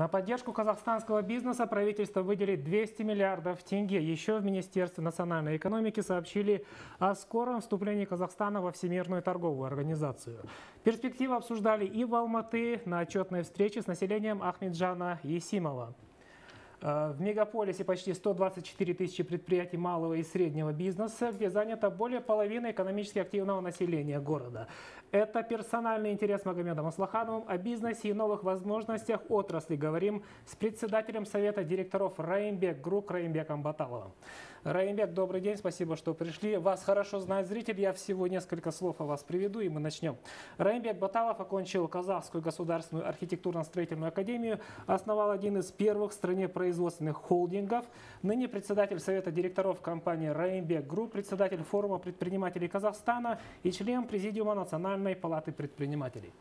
На поддержку казахстанского бизнеса правительство выделит 200 миллиардов тенге. Еще в Министерстве национальной экономики сообщили о скором вступлении Казахстана во Всемирную торговую организацию. Перспективы обсуждали и в Алматы на отчетной встрече с населением Ахмеджана Есимова. Э, в мегаполисе почти 124 тысячи предприятий малого и среднего бизнеса, где занято более половины экономически активного населения города. Это персональный интерес Магомеда Маслахановым о бизнесе и новых возможностях отрасли. Говорим с председателем Совета директоров Раймбек Групп Раймбеком Баталовым. Раймбек, добрый день, спасибо, что пришли. Вас хорошо знает зритель, я всего несколько слов о вас приведу, и мы начнем. Раймбек Баталов окончил Казахскую государственную архитектурно-строительную академию, основал один из первых в стране производственных холдингов, ныне председатель Совета директоров компании Раймбек Групп, председатель форума предпринимателей Казахстана и член Президиума Национальной палаты предпринимателей.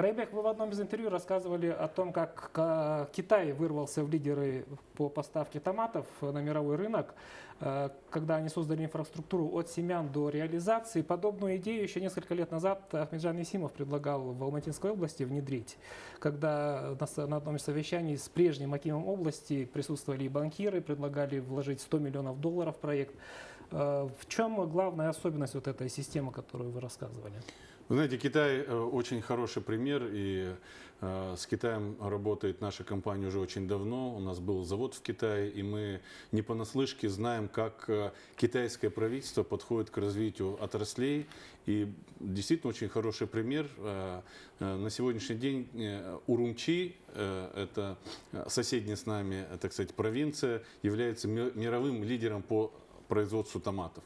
Рейбек, вы в одном из интервью рассказывали о том, как Китай вырвался в лидеры по поставке томатов э, на мировой рынок, э, когда они создали инфраструктуру от семян до реализации. Подобную идею еще несколько лет назад Ахмеджан Есимов предлагал в Алматинской области внедрить, когда на одном из совещаний с прежним Акимом области присутствовали и банкиры, предлагали вложить 100 миллионов долларов в проект. Э, в чем главная особенность вот этой системы, которую вы рассказывали? Вы знаете, Китай э, очень хороший пример, и э, с Китаем работает наша компания уже очень давно. У нас был завод в Китае, и мы не понаслышке знаем, как э, китайское правительство подходит к развитию отраслей. И действительно очень хороший пример. На сегодняшний день Урумчи, это соседняя с нами, так сказать, провинция, является мировым лидером по производству томатов.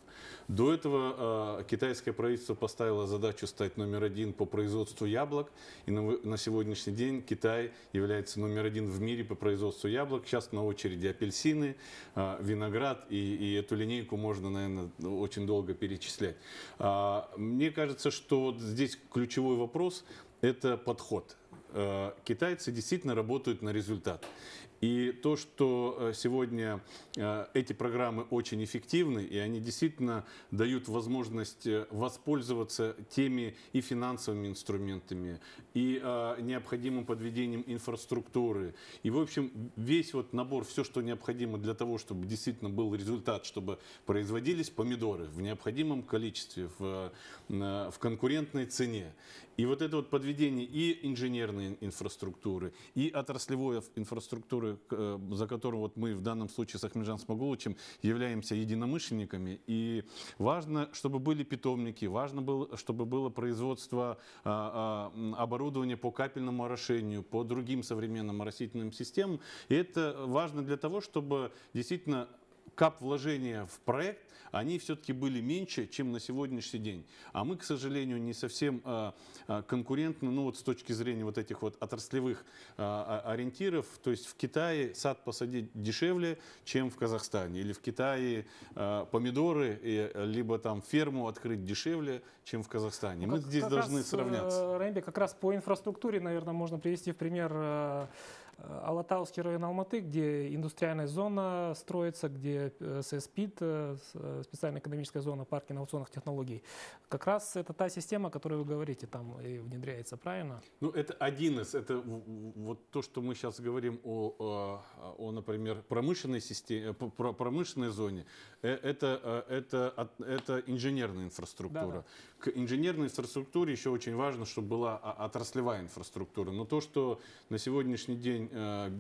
До этого э, китайское правительство поставило задачу стать номер один по производству яблок. И на, на сегодняшний день Китай является номер один в мире по производству яблок. Сейчас на очереди апельсины, э, виноград. И, и эту линейку можно, наверное, очень долго перечислять. Э, мне кажется, что здесь ключевой вопрос – это подход китайцы действительно работают на результат. И то, что э, сегодня э, эти программы очень эффективны, и они действительно дают возможность э, воспользоваться теми и финансовыми инструментами, и необходимым подведением инфраструктуры. И, в общем, весь вот набор, все, что необходимо для того, чтобы действительно был результат, чтобы производились помидоры в необходимом количестве, в, в конкурентной цене. И вот это вот подведение и инженерной инфраструктуры, и отраслевой инфраструктуры, который, э, за которым вот мы в данном случае с Ахмеджан Смогулычем являемся единомышленниками. И важно, чтобы были питомники, важно, было, чтобы было производство а, а, оборудования по капельному орошению, по другим современным оросительным системам. И это важно для того, чтобы действительно кап вложения в проект, они все-таки были меньше, чем на сегодняшний день. А мы, к сожалению, не совсем э, э, конкурентны, ну вот с точки зрения вот этих вот отраслевых э, ориентиров. То есть в Китае сад посадить дешевле, чем в Казахстане. Или в Китае помидоры, либо там ферму открыть дешевле, чем в Казахстане. Мы как, здесь как должны раз, сравняться. Рэмби, как раз по инфраструктуре, наверное, можно привести в пример Э, Алатауский район Алматы, где индустриальная зона строится, где э, СЭСПИД, э, специальная экономическая зона, парки инновационных технологий. Как раз это та система, о которой вы говорите, там и внедряется, правильно? Ну, это один из, это вот то, что мы сейчас говорим о, о, о например, промышленной системе, про промышленной зоне, это, это, это инженерная инфраструктура. Да, да. К инженерной инфраструктуре еще очень важно, чтобы была отраслевая инфраструктура. Но то, что на сегодняшний день очень э,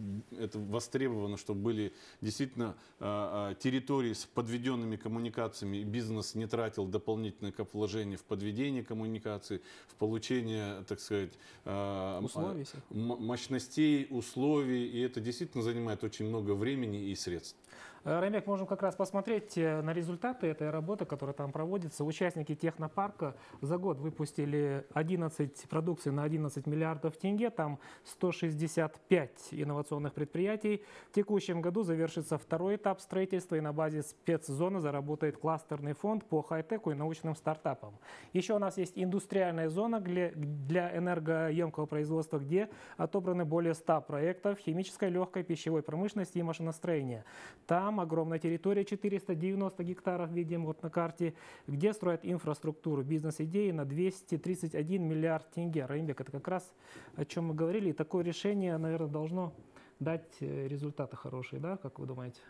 это востребовано, чтобы были действительно э, э, территории с подведенными коммуникациями, бизнес не тратил дополнительное как вложение в подведение коммуникации, в получение, так сказать, условий. мощностей, условий. И это действительно занимает очень много времени и средств. Э, Рамек, можем как раз посмотреть э, на результаты этой работы, которая там проводится. Участники технопарка за год выпустили 11 продукций на 11 миллиардов тенге, там 165 инновационных предприятий. В текущем году завершится второй этап строительства, и на базе спецзоны заработает кластерный фонд по хай-теку и научным стартапам. Еще у нас есть индустриальная зона для, для энергоемкого производства, где отобраны более 100 проектов химической, легкой, пищевой промышленности и машиностроения. Там там огромная территория, 490 гектаров, видим вот на карте, где строят инфраструктуру, бизнес-идеи на 231 миллиард тенге. Раимбек, это как раз о чем мы говорили. И такое решение, наверное, должно дать э, результаты хорошие, да, как вы думаете?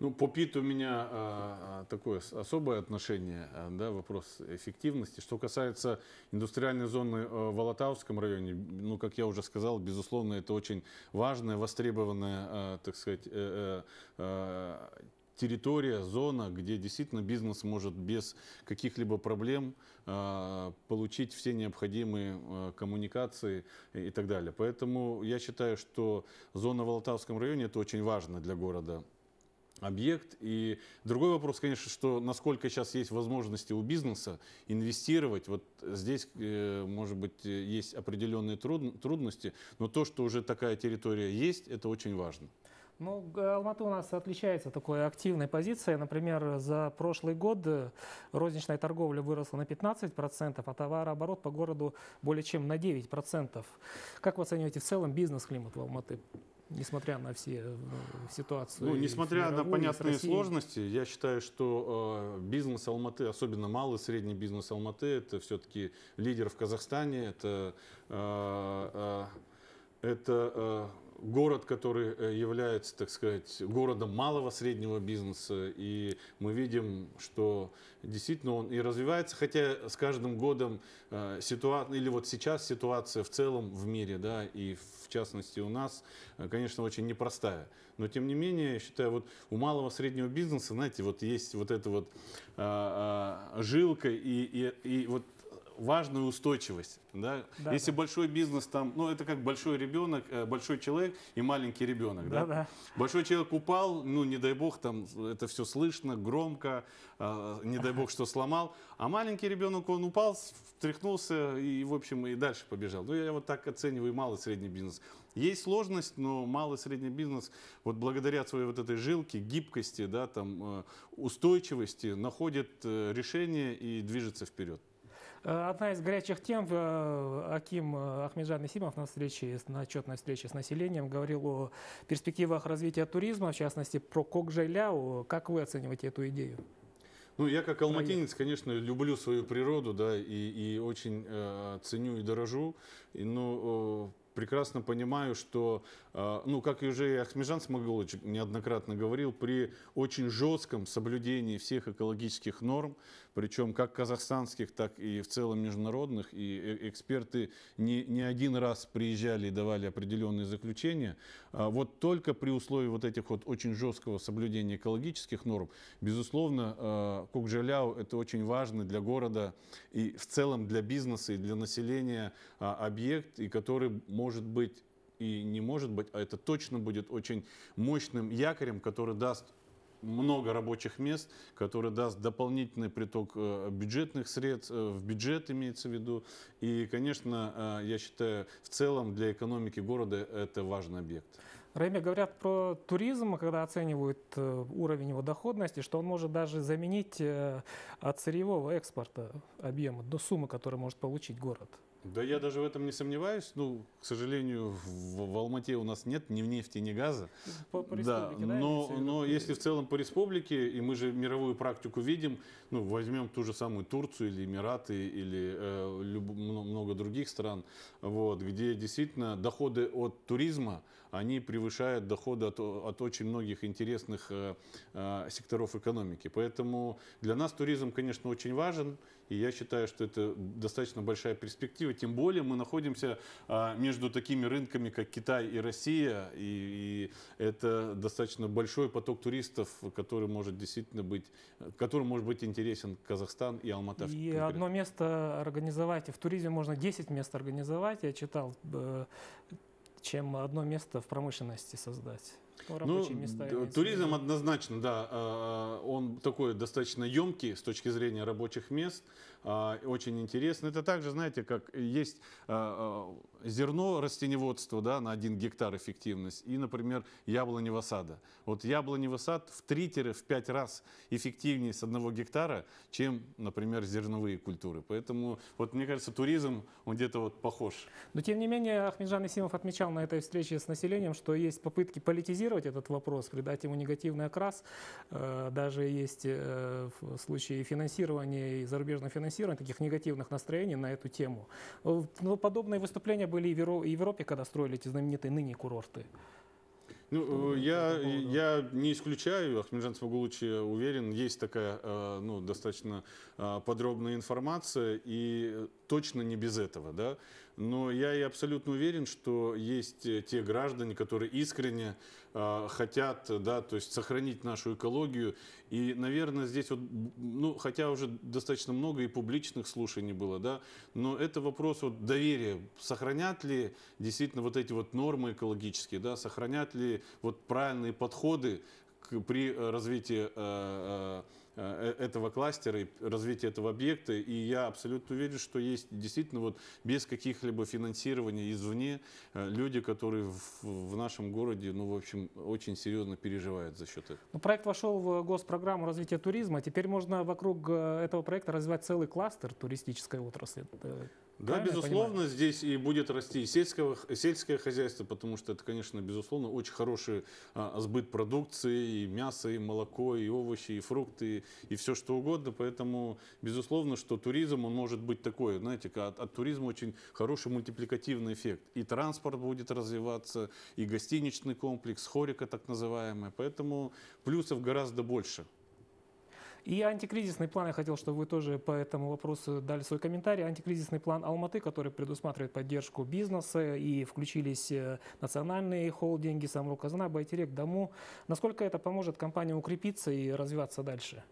Ну, по попит у меня а, а такое особое отношение, а, да, вопрос эффективности. Что касается индустриальной зоны э, в Алатауском районе, ну, как я уже сказал, безусловно, это очень важная, востребованная, а, так сказать, э, э, территория, зона, где действительно бизнес может без каких-либо проблем э, получить все необходимые э, коммуникации и, и так далее. Поэтому я считаю, что зона в Волтавском районе это очень важно для города объект. И другой вопрос, конечно, что насколько сейчас есть возможности у бизнеса инвестировать. Вот здесь, э, может быть, есть определенные трудности, но то, что уже такая территория есть, это очень важно. Ну, Алматы у нас отличается такой активной позицией. Например, за прошлый год э, розничная торговля выросла на 15%, а товарооборот по городу более чем на 9%. Как вы оцениваете в целом бизнес-климат в Алматы? несмотря на все э, ситуации. Ну, несмотря мировой, на понятные сложности, я считаю, что э, бизнес Алматы, особенно малый средний бизнес Алматы, это все-таки лидер в Казахстане, это, э, э, это э, город, который э, является, так сказать, городом малого среднего бизнеса. И мы видим, что действительно он и развивается, хотя с каждым годом э, ситуация, или вот сейчас ситуация в целом в мире, да, и в частности у нас, э, конечно, очень непростая. Но тем не менее, я считаю, вот у малого среднего бизнеса, знаете, вот есть вот эта вот а, а, жилка и, и, и вот важную устойчивость. Да? Да, Если да. большой бизнес там, ну это как большой ребенок, э, большой человек и маленький ребенок. Да, да? Да. Большой человек упал, ну не дай бог, там это все слышно, громко, а, не дай бог, что сломал. А маленький ребенок, он упал, встряхнулся и, в общем, и дальше побежал. Ну я вот так оцениваю малый и средний бизнес. Есть сложность, но малый и средний бизнес вот благодаря своей вот этой жилке, гибкости, да, там, э, устойчивости находит э, решение и движется вперед. Э, одна из горячих тем, э, Аким э, Ахмеджан Несимов на встрече, на отчетной встрече с населением говорил о перспективах развития туризма, в частности, про Кокжайляу. Как вы оцениваете эту идею? Ну, я как алматинец, конечно, люблю свою природу, да, и, и очень э, ценю и дорожу. И, ну, э, прекрасно понимаю, что, ну, как уже и Ахмежан Смоголович неоднократно говорил, при очень жестком соблюдении всех экологических норм, причем как казахстанских, так и в целом международных. И э, эксперты не, не один раз приезжали и давали определенные заключения. А вот только при условии вот этих вот очень жесткого соблюдения экологических норм, безусловно, а, Кукжаляу это очень важный для города и в целом для бизнеса и для населения а, объект, и который может быть и не может быть, а это точно будет очень мощным якорем, который даст много рабочих мест, который даст дополнительный приток э, бюджетных средств, э, в бюджет имеется в виду. И, конечно, э, я считаю, в целом для экономики города это важный объект. Рэми говорят про туризм, когда оценивают уровень его доходности, что он может даже заменить от сырьевого экспорта объема до суммы, которую может получить город. Да я даже в этом не сомневаюсь. Ну, к сожалению, в, в Алмате у нас нет ни нефти, ни газа. По, по да, да, но, но если в целом по республике, и мы же мировую практику видим, ну, возьмем ту же самую Турцию или Эмираты, или э, люб, много других стран, вот, где действительно доходы от туризма, они превышают доходы от, от очень многих интересных э, э, секторов экономики. Поэтому для нас туризм, конечно, очень важен. И я считаю, что это достаточно большая перспектива. Тем более мы находимся а, между такими рынками, как Китай и Россия. И, и это достаточно большой поток туристов, который может действительно быть, который может быть интересен Казахстан и Алматы. И одно место организовать. В туризме можно 10 мест организовать. Я читал э, чем одно место в промышленности создать. Ну, места. Туризм однозначно, да, а, а, он такой достаточно емкий с точки зрения рабочих мест, а, очень интересный. Это также, знаете, как есть зерно растеневодства да, на один гектар эффективность и, например, яблоневого сада. Вот яблоневый сад в 3-5 раз эффективнее с одного гектара, чем, например, зерновые культуры. Поэтому, вот мне кажется, туризм, он где-то вот похож. Но, тем не менее, Ахмеджан Исимов отмечал на этой встрече с населением, что есть попытки политизировать политизировать этот вопрос, придать ему негативный окрас. Э, даже есть в э, случае финансирования и зарубежного финансирования таких негативных настроений на эту тему. Э, Но ну, подобные выступления были и в Европе, когда строили эти знаменитые ныне курорты. Ну, я, я не исключаю, Ахмеджан Смогулович уверен, есть такая ну, достаточно подробная информация, и точно не без этого. Да? но я и абсолютно уверен, что есть э, те граждане, которые искренне э, хотят, да, то есть сохранить нашу экологию. И, наверное, здесь вот, ну, хотя уже достаточно много и публичных слушаний было, да, но это вопрос вот доверия. Сохранят ли действительно вот эти вот нормы экологические, да, сохранят ли вот правильные подходы к, при э, развитии э, э, Э, э, этого кластера и развития этого объекта. И я абсолютно уверен, что есть действительно вот без каких-либо финансирования извне э, люди, которые в, в нашем городе, ну, в общем, очень серьезно переживают за счет этого. Ну, проект вошел в госпрограмму развития туризма. Теперь можно вокруг этого проекта развивать целый кластер туристической отрасли. Да, безусловно, здесь и будет расти и сельское, сельское хозяйство, потому что это, конечно, безусловно, очень хороший а, сбыт продукции, и мясо, и молоко, и овощи, и фрукты, и, и все что угодно. Поэтому, безусловно, что туризм, он может быть такой, знаете, от, от туризма очень хороший мультипликативный эффект. И транспорт будет развиваться, и гостиничный комплекс, хорика так называемая. Поэтому плюсов гораздо больше. И антикризисный план, я хотел, чтобы вы тоже по этому вопросу дали свой комментарий. Антикризисный план Алматы, который предусматривает поддержку бизнеса и включились э, национальные холдинги, сам Казана, Байтерек, Дому. Насколько это поможет компании укрепиться и развиваться дальше?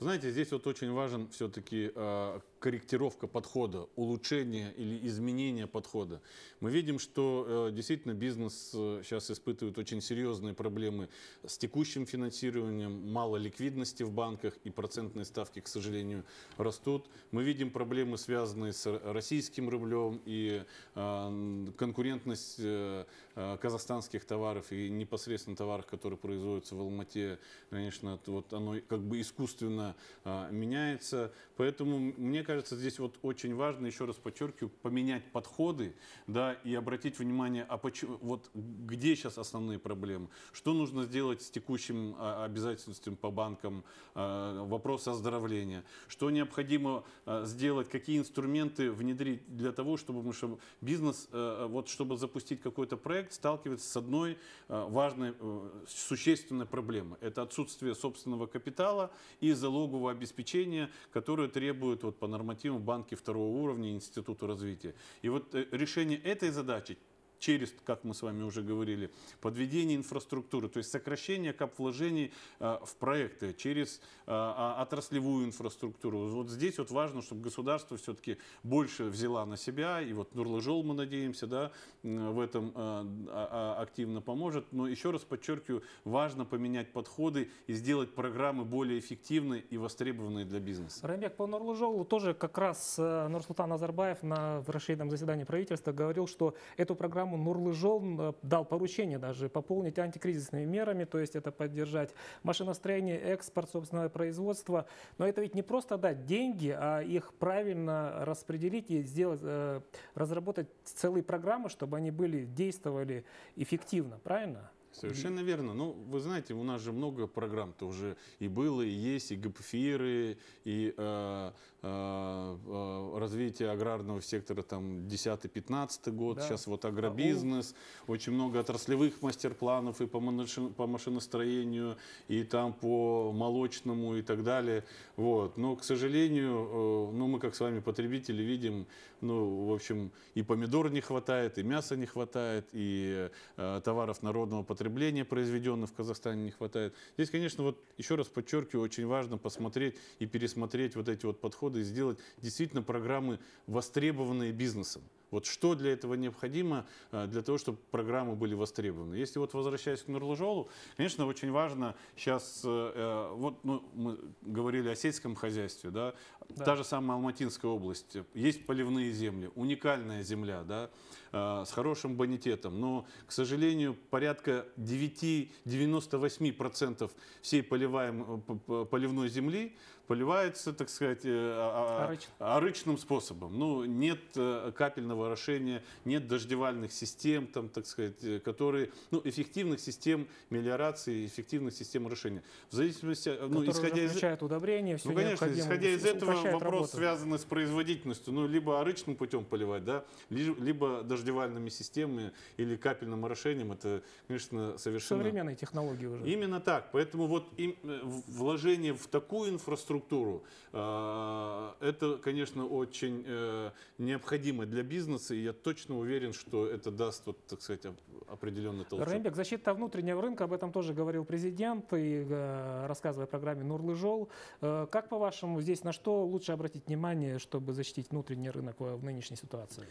Знаете, здесь вот очень важен все-таки э, корректировка подхода, улучшение или изменение подхода. Мы видим, что э, действительно бизнес э, сейчас испытывает очень серьезные проблемы с текущим финансированием, мало ликвидности в банках и процентные ставки, к сожалению, растут. Мы видим проблемы, связанные с российским рублем и э, конкурентность э, казахстанских товаров и непосредственно товаров, которые производятся в Алмате, конечно, вот оно как бы искусственно меняется. Поэтому мне кажется, здесь вот очень важно, еще раз подчеркиваю, поменять подходы, да, и обратить внимание, а почему, вот где сейчас основные проблемы, что нужно сделать с текущим а, обязательством по банкам, а, вопрос оздоровления, что необходимо а, сделать, какие инструменты внедрить для того, чтобы, мы чтобы бизнес, э, вот чтобы запустить какой-то проект, сталкивается с одной э, важной, э, существенной проблемой. Это отсутствие собственного капитала и залогового обеспечения, которое требует вот по нормативам банки второго уровня Института развития. И вот э, решение этой задачи через, как мы с вами уже говорили, подведение инфраструктуры, то есть сокращение капвложений э, в проекты через э, отраслевую инфраструктуру. Вот здесь вот важно, чтобы государство все-таки больше взяло на себя, и вот Нурлыжол, мы надеемся, да, э, в этом активно поможет. Но еще раз подчеркиваю, важно поменять подходы и сделать программы более эффективные и востребованные для бизнеса. Рамбек по Нурлыжолу тоже как раз Нурсултан Назарбаев на расширенном заседании правительства говорил, что эту программу программу Нурлыжол э, дал поручение даже пополнить антикризисными мерами, то есть это поддержать машиностроение, экспорт, собственное производство. Но это ведь не просто дать деньги, а их правильно распределить и сделать, э, разработать целые программы, чтобы они были, действовали эффективно, правильно? Совершенно верно. Ну, вы знаете, у нас же много программ-то уже и было, и есть, и ГПФИРы, и э, э, э, развитие аграрного сектора там 10-15 год, да. сейчас вот агробизнес, очень много отраслевых мастер-планов и по, по машиностроению, и там по молочному и так далее. Вот. Но, к сожалению, э, ну, мы как с вами потребители видим, ну, в общем, и помидор не хватает, и мяса не хватает, и э, товаров народного потребления потребления, произведенных в Казахстане, не хватает. Здесь, конечно, вот еще раз подчеркиваю, очень важно посмотреть и пересмотреть вот эти вот подходы и сделать действительно программы, востребованные бизнесом. Вот что для этого необходимо, э, для того, чтобы программы были востребованы. Если вот возвращаясь к Нурлыжолу, конечно, очень важно сейчас, э, э, вот ну, мы говорили о сельском хозяйстве, да? да, та же самая Алматинская область, есть поливные земли, уникальная земля, да, с хорошим бонитетом, но, к сожалению, порядка 9-98% всей поливаем, поливной земли поливается, так сказать, Орыч. Э, а, а, а, орычным способом. Ну, нет э, капельного орошения, нет дождевальных систем, там, так сказать, э, которые, ну, эффективных систем мелиорации, эффективных систем орошения. В зависимости, ну, которые исходя из... включают удобрения, все Ну, конечно, исходя из этого вопрос работу. связан с производительностью. Ну, либо орычным путем поливать, да, либо дождевальными системами или капельным орошением. Это, конечно, совершенно... Современные технологии уже. Именно так. Поэтому вот им, вложение в такую инфраструктуру, инфраструктуру. А, это, конечно, очень э, необходимо для бизнеса, и я точно уверен, что это даст, вот, так сказать, определенный толчок. Рэмбек, защита внутреннего рынка, об этом тоже говорил президент, и э, рассказывая о программе «Нурлы Жол». Э, как, по-вашему, здесь на что лучше обратить внимание, чтобы защитить внутренний рынок в нынешней ситуации?